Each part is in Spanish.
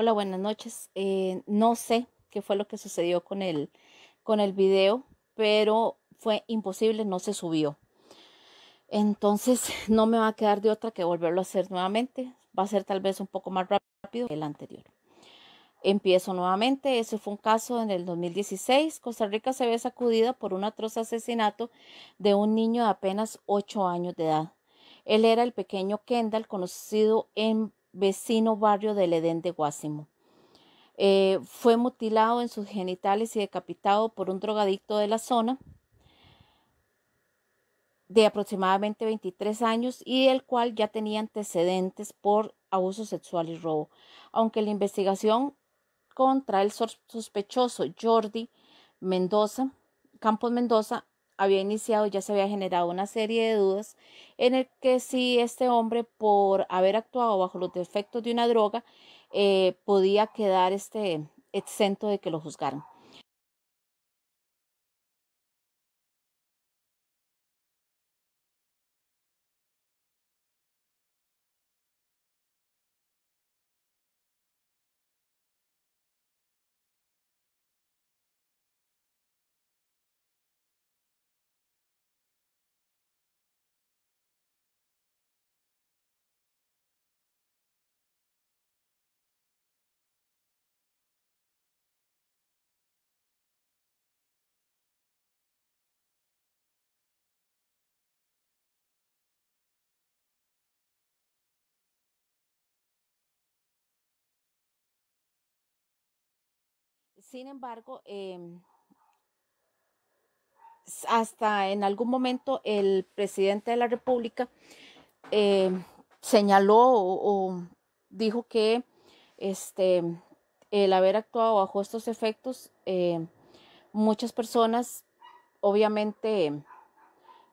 Hola, buenas noches. Eh, no sé qué fue lo que sucedió con el, con el video, pero fue imposible, no se subió. Entonces no me va a quedar de otra que volverlo a hacer nuevamente. Va a ser tal vez un poco más rápido que el anterior. Empiezo nuevamente. Ese fue un caso en el 2016. Costa Rica se ve sacudida por un atroz asesinato de un niño de apenas 8 años de edad. Él era el pequeño Kendall, conocido en vecino barrio del Edén de Guásimo. Eh, fue mutilado en sus genitales y decapitado por un drogadicto de la zona de aproximadamente 23 años y el cual ya tenía antecedentes por abuso sexual y robo. Aunque la investigación contra el sospechoso Jordi Mendoza, Campos Mendoza, había iniciado, ya se había generado una serie de dudas en el que si este hombre, por haber actuado bajo los defectos de una droga, eh, podía quedar este, exento de que lo juzgaran. Sin embargo, em, hasta en algún momento el presidente de la República em, señaló o, dijo que este, el haber actuado bajo estos efectos, em, muchas personas obviamente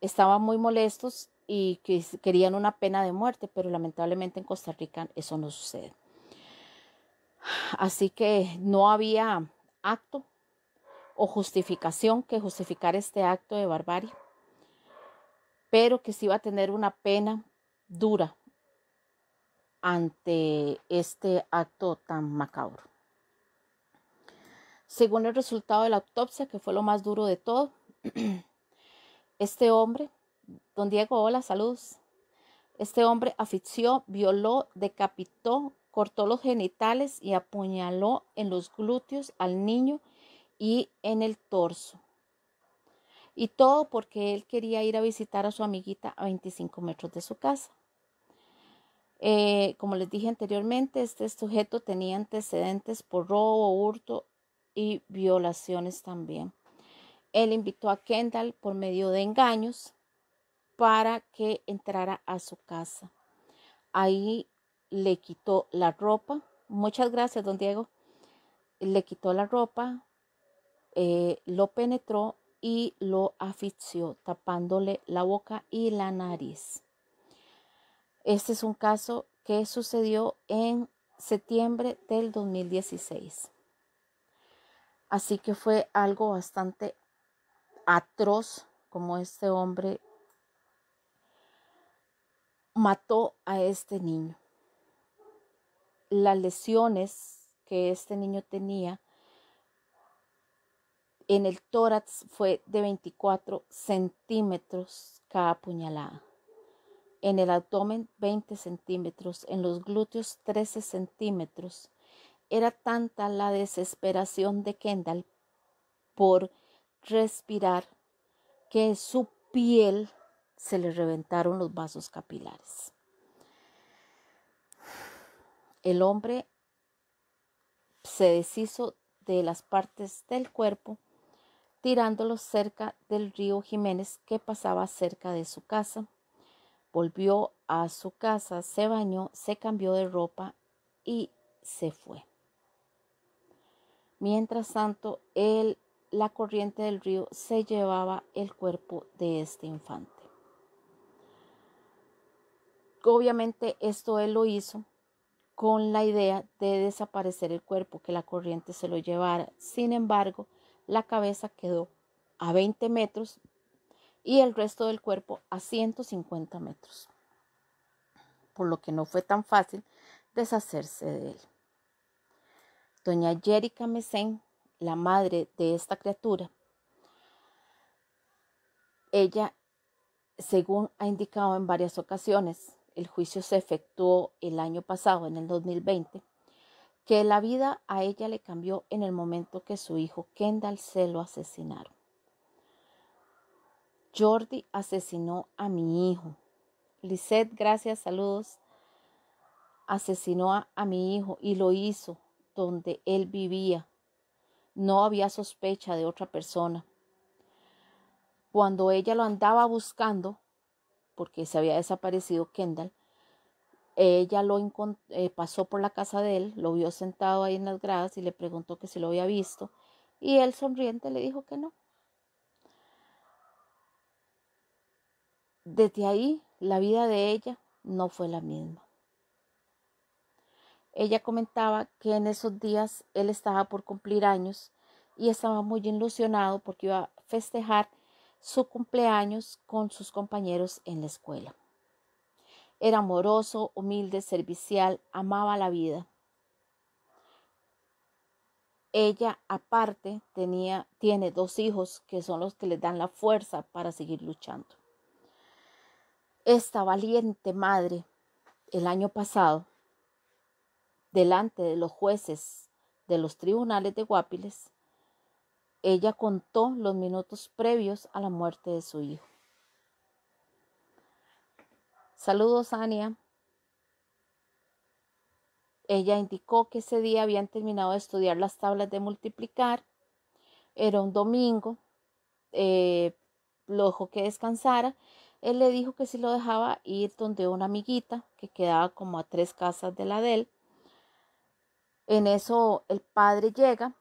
estaban muy molestos y querían una pena de muerte, pero lamentablemente en Costa Rica eso no sucede. Así que no había acto o justificación que justificar este acto de barbarie, pero que sí iba a tener una pena dura ante este acto tan macabro. Según el resultado de la autopsia, que fue lo más duro de todo, este hombre, don Diego, hola, saludos. Este hombre asfixió, violó, decapitó cortó los genitales y apuñaló en los glúteos al niño y en el torso. Y todo porque él quería ir a visitar a su amiguita a 25 metros de su casa. Eh, como les dije anteriormente, este sujeto tenía antecedentes por robo, hurto y violaciones también. Él invitó a Kendall por medio de engaños para que entrara a su casa. Ahí le quitó la ropa. Muchas gracias, don Diego. Le quitó la ropa, eh, lo penetró y lo afició, tapándole la boca y la nariz. Este es un caso que sucedió en septiembre del 2016. Así que fue algo bastante atroz como este hombre mató a este niño las lesiones que este niño tenía en el tórax fue de 24 centímetros cada puñalada. En el abdomen 20 centímetros, en los glúteos 13 centímetros. Era tanta la desesperación de Kendall por respirar que su piel se le reventaron los vasos capilares el hombre se deshizo de las partes del cuerpo, tirándolo cerca del río Jiménez que pasaba cerca de su casa. Volvió a su casa, se bañó, se cambió de ropa y se fue. Mientras tanto, la corriente del río se llevaba el cuerpo de este infante. Obviamente esto él lo hizo con la idea de desaparecer el cuerpo, que la corriente se lo llevara. Sin embargo, la cabeza quedó a 20 metros y el resto del cuerpo a 150 metros, por lo que no fue tan fácil deshacerse de él. Doña Jerica Mesén, la madre de esta criatura, ella, según ha indicado en varias ocasiones, el juicio se efectuó el año pasado, en el 2020, que la vida a ella le cambió en el momento que su hijo Kendall se lo asesinaron. Jordi asesinó a mi hijo. Lisette, gracias, saludos. Asesinó a mi hijo y lo hizo donde él vivía. No había sospecha de otra persona. Cuando ella lo andaba buscando, porque se había desaparecido Kendall, ella lo eh, pasó por la casa de él, lo vio sentado ahí en las gradas y le preguntó que si lo había visto. Y él sonriente le dijo que no. Desde ahí la vida de ella no fue la misma. Ella comentaba que en esos días él estaba por cumplir años y estaba muy ilusionado porque iba a festejar su cumpleaños con sus compañeros en la escuela. Era amoroso, humilde, servicial, amaba la vida. Ella aparte tenía, tiene dos hijos que son los que le dan la fuerza para seguir luchando. Esta valiente madre el año pasado, delante de los jueces de los tribunales de Guapiles, ella contó los minutos previos a la muerte de su hijo. Saludos, Ania. Ella indicó que ese día habían terminado de estudiar las tablas de multiplicar. Era un domingo. Eh, lo dejó que descansara. Él le dijo que si lo dejaba ir donde una amiguita que quedaba como a tres casas de la de él. En eso el padre llega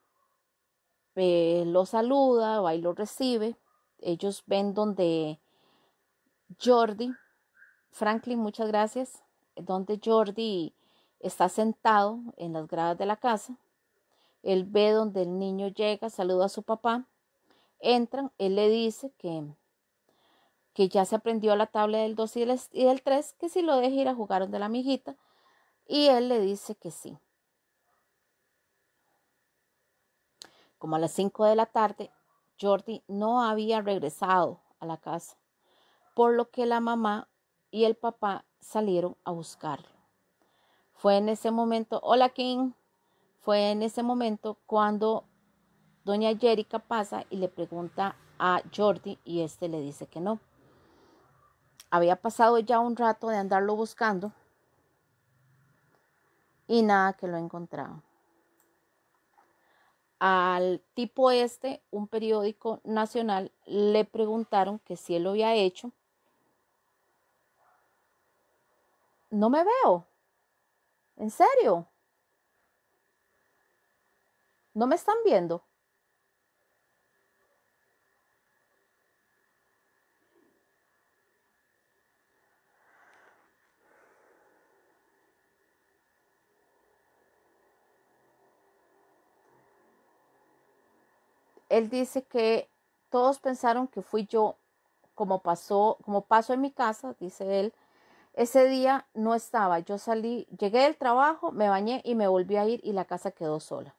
eh, lo saluda, va y lo recibe. Ellos ven donde Jordi, Franklin, muchas gracias, donde Jordi está sentado en las gradas de la casa. Él ve donde el niño llega, saluda a su papá, entran, él le dice que, que ya se aprendió la tabla del 2 y del 3, que si lo deja ir a jugar donde la amiguita, y él le dice que sí. Como a las 5 de la tarde, Jordi no había regresado a la casa, por lo que la mamá y el papá salieron a buscarlo. Fue en ese momento, hola King, fue en ese momento cuando doña Jerica pasa y le pregunta a Jordi y este le dice que no. Había pasado ya un rato de andarlo buscando y nada que lo encontraba al tipo este, un periódico nacional, le preguntaron que si él lo había hecho. No me veo. ¿En serio? ¿No me están viendo? él dice que todos pensaron que fui yo, como pasó, como pasó en mi casa, dice él. Ese día no estaba, yo salí, llegué del trabajo, me bañé y me volví a ir y la casa quedó sola.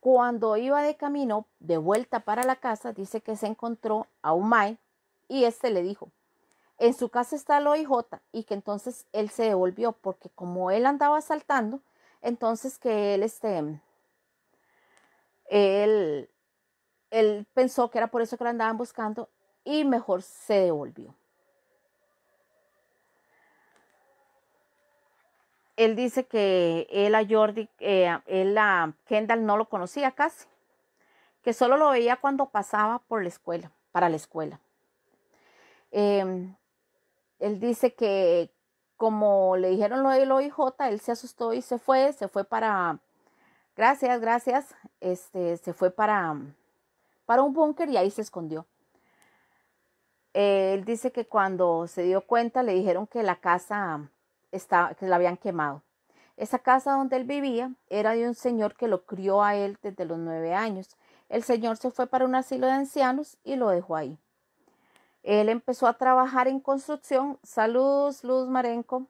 Cuando iba de camino de vuelta para la casa, dice que se encontró a Umay y este le dijo, en su casa está el OIJ y que entonces él se devolvió porque como él andaba saltando, entonces que él, este, él, pensó que era por eso que lo andaban buscando y mejor se devolvió. Él dice que él a Jordi, eh, él a Kendall no lo conocía casi, que solo lo veía cuando pasaba por la escuela, para la escuela. Em, él dice que como le dijeron lo de del J, él se asustó y se fue, se fue para, gracias, gracias, este, se fue para, para un búnker y ahí se escondió. Él dice que cuando se dio cuenta le dijeron que la casa estaba, que la habían quemado. Esa casa donde él vivía era de un señor que lo crió a él desde los nueve años. El señor se fue para un asilo de ancianos y lo dejó ahí. Él empezó a trabajar en construcción. Saludos, Luz Marenco.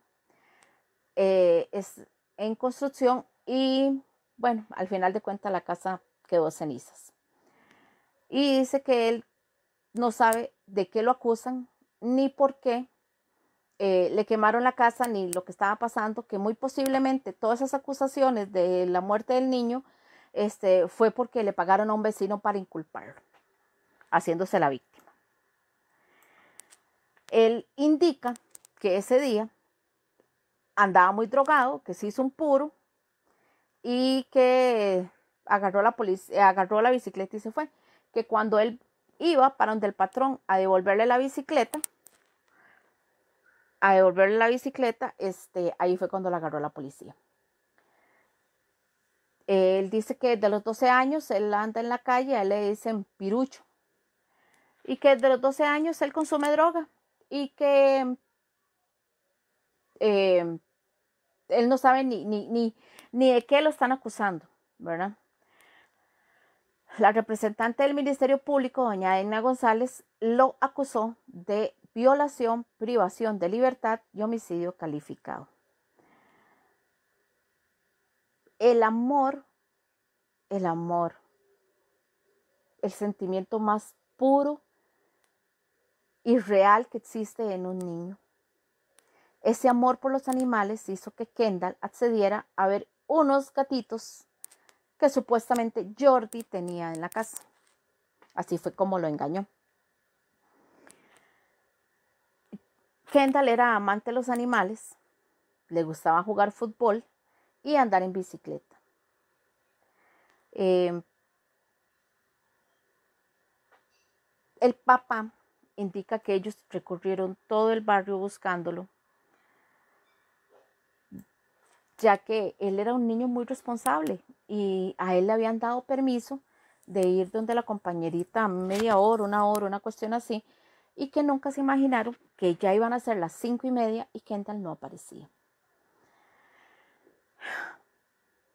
Eh, es en construcción y bueno, al final de cuentas la casa quedó cenizas. Y dice que él no sabe de qué lo acusan ni por qué eh, le quemaron la casa ni lo que estaba pasando, que muy posiblemente todas esas acusaciones de la muerte del niño este, fue porque le pagaron a un vecino para inculparlo, haciéndose la víctima. Él indica que ese día andaba muy drogado, que se hizo un puro y que agarró la, policía, agarró la bicicleta y se fue. Que cuando él iba para donde el patrón a devolverle la bicicleta, a devolverle la bicicleta, este, ahí fue cuando la agarró la policía. Él dice que de los 12 años él anda en la calle, a él le dicen pirucho. Y que de los 12 años él consume droga y que eh, él no sabe ni, ni, ni, ni de qué lo están acusando, ¿verdad? La representante del Ministerio Público, doña Edna González, lo acusó de violación, privación de libertad y homicidio calificado. El amor, el amor, el sentimiento más puro y real que existe en un niño. Ese amor por los animales hizo que Kendall accediera a ver unos gatitos que supuestamente Jordi tenía en la casa. Así fue como lo engañó. Kendall era amante de los animales, le gustaba jugar fútbol y andar en bicicleta. Em, el papá indica que ellos recorrieron todo el barrio buscándolo, ya que él era un niño muy responsable y a él le habían dado permiso de ir donde la compañerita media hora, una hora, una cuestión así, y que nunca se imaginaron que ya iban a ser las cinco y media y Kendall no aparecía.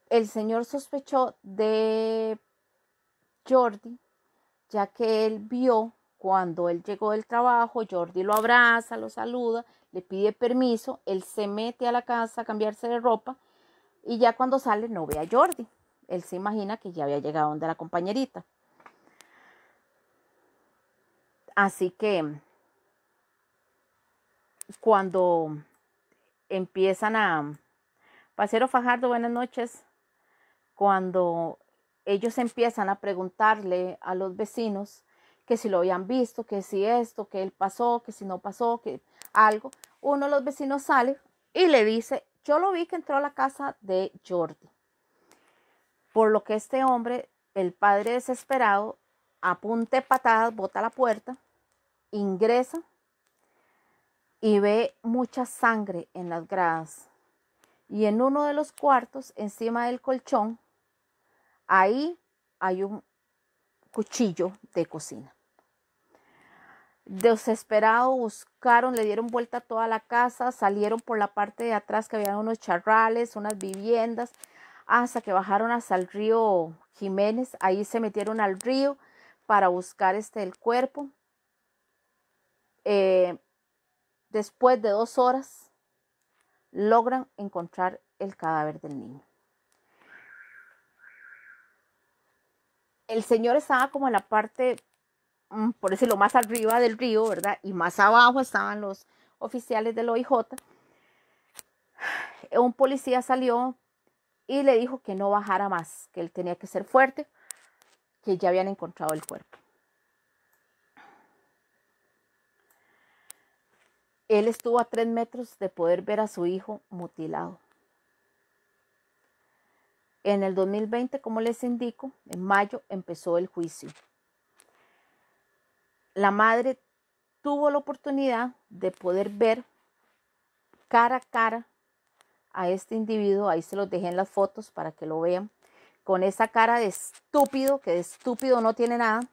El señor sospechó de Jordi, ya que él vio cuando él llegó del trabajo, Jordi lo abraza, lo saluda, le pide permiso, él se mete a la casa a cambiarse de ropa y ya cuando sale no ve a Jordi. Él se imagina que ya había llegado donde la compañerita. Así que cuando empiezan a... Pasero Fajardo, buenas noches. Cuando ellos empiezan a preguntarle a los vecinos que si lo habían visto, que si esto, que él pasó, que si no pasó, que algo. Uno de los vecinos sale y le dice, yo lo vi que entró a la casa de Jordi. Por lo que este hombre, el padre desesperado, apunte patadas, bota la puerta, ingresa y ve mucha sangre en las gradas. Y en uno de los cuartos, encima del colchón, ahí hay un cuchillo de cocina. Desesperados buscaron, le dieron vuelta a toda la casa, salieron por la parte de atrás que había unos charrales, unas viviendas, hasta que bajaron hasta el río Jiménez. Ahí se metieron al río para buscar este el cuerpo. Eh, después de dos horas logran encontrar el cadáver del niño. El señor estaba como en la parte Mm, por decirlo más arriba del río, ¿verdad? Y más abajo estaban los oficiales del OIJ. Un policía salió y le dijo que no bajara más, que él tenía que ser fuerte, que ya habían encontrado el cuerpo. Él estuvo a tres metros de poder ver a su hijo mutilado. En el 2020, como les indico, en mayo empezó el juicio la madre tuvo la oportunidad de poder ver cara a cara a este individuo, ahí se los dejé en las fotos para que lo vean, con esa cara de estúpido, que de estúpido no tiene nada,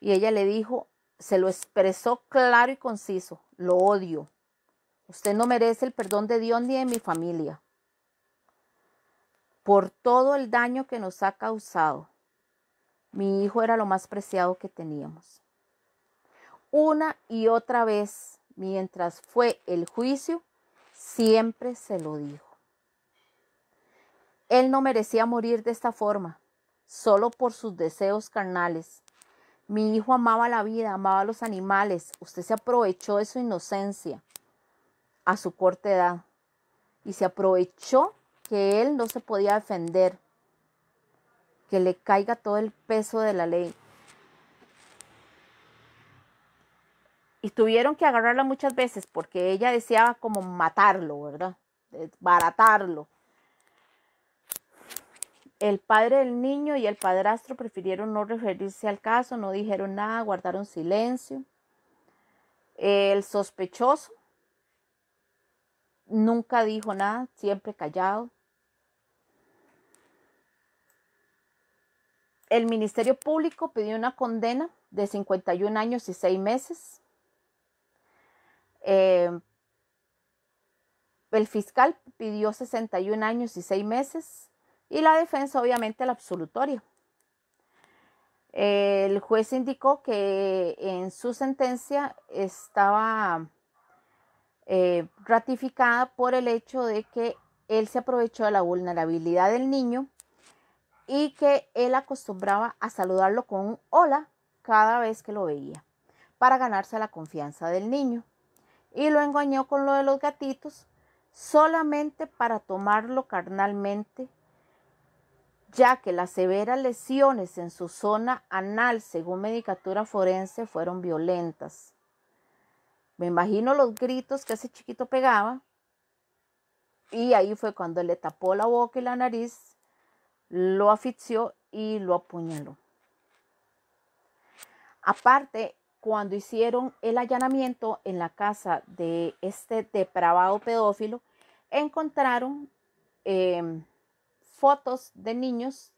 y ella le dijo, se lo expresó claro y conciso, lo odio, usted no merece el perdón de Dios ni de mi familia, por todo el daño que nos ha causado. Mi hijo era lo más preciado que teníamos una y otra vez mientras fue el juicio, siempre se lo dijo. Él no merecía morir de esta forma, solo por sus deseos carnales. Mi hijo amaba la vida, amaba los animales. Usted se aprovechó de su inocencia a su corta edad y se aprovechó que él no se podía defender. Que le caiga todo el peso de la ley. y tuvieron que agarrarla muchas veces porque ella deseaba como matarlo, ¿verdad? Eh, baratarlo. El padre del niño y el padrastro prefirieron no referirse al caso, no dijeron nada, guardaron silencio. El sospechoso nunca dijo nada, siempre callado. El Ministerio Público pidió una condena de 51 años y 6 meses eh, el fiscal pidió 61 años y 6 meses y la defensa obviamente la absolutoria. El juez indicó que en su sentencia estaba eh, ratificada por el hecho de que él se aprovechó de la vulnerabilidad del niño y que él acostumbraba a saludarlo con un hola cada vez que lo veía para ganarse la confianza del niño y lo engañó con lo de los gatitos solamente para tomarlo carnalmente, ya que las severas lesiones en su zona anal, según medicatura forense, fueron violentas. Me imagino los gritos que ese chiquito pegaba. Y ahí fue cuando le tapó la boca y la nariz, lo asfixió y lo apuñaló. Aparte, cuando hicieron el allanamiento en la casa de este depravado pedófilo, encontraron em, fotos de niños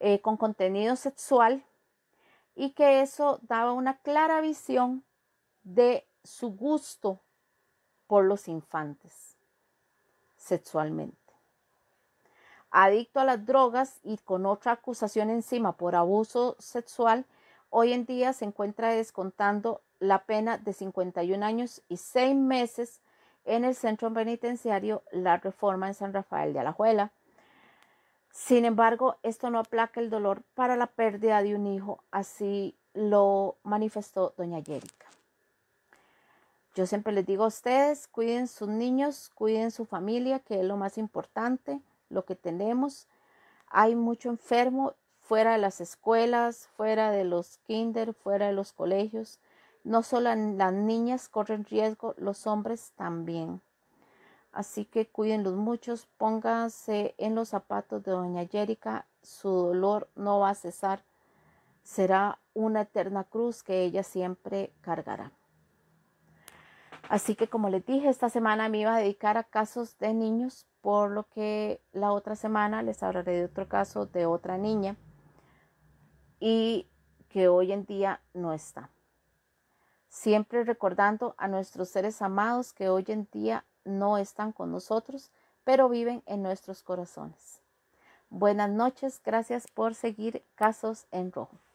eh, con contenido sexual y que eso daba una clara visión de su gusto por los infantes sexualmente. Adicto a las drogas y con otra acusación encima por abuso sexual, hoy en día se encuentra descontando la pena de 51 años y 6 meses en el centro penitenciario La Reforma en San Rafael de Alajuela. Sin embargo, esto no aplaca el dolor para la pérdida de un hijo, así lo manifestó doña Jérica. Yo siempre les digo a ustedes, cuiden sus niños, cuiden su familia, que es lo más importante, lo que tenemos. Hay mucho enfermo fuera de las escuelas, fuera de los kinder, fuera de los colegios. No solo las niñas corren riesgo, los hombres también. Así que cuídenlos muchos, pónganse en los zapatos de doña jerica su dolor no va a cesar, será una eterna cruz que ella siempre cargará. Así que como les dije, esta semana me iba a dedicar a casos de niños, por lo que la otra semana les hablaré de otro caso de otra niña y que hoy en día no está. Siempre recordando a nuestros seres amados que hoy en día no están con nosotros, pero viven en nuestros corazones. Buenas noches, gracias por seguir Casos en Rojo.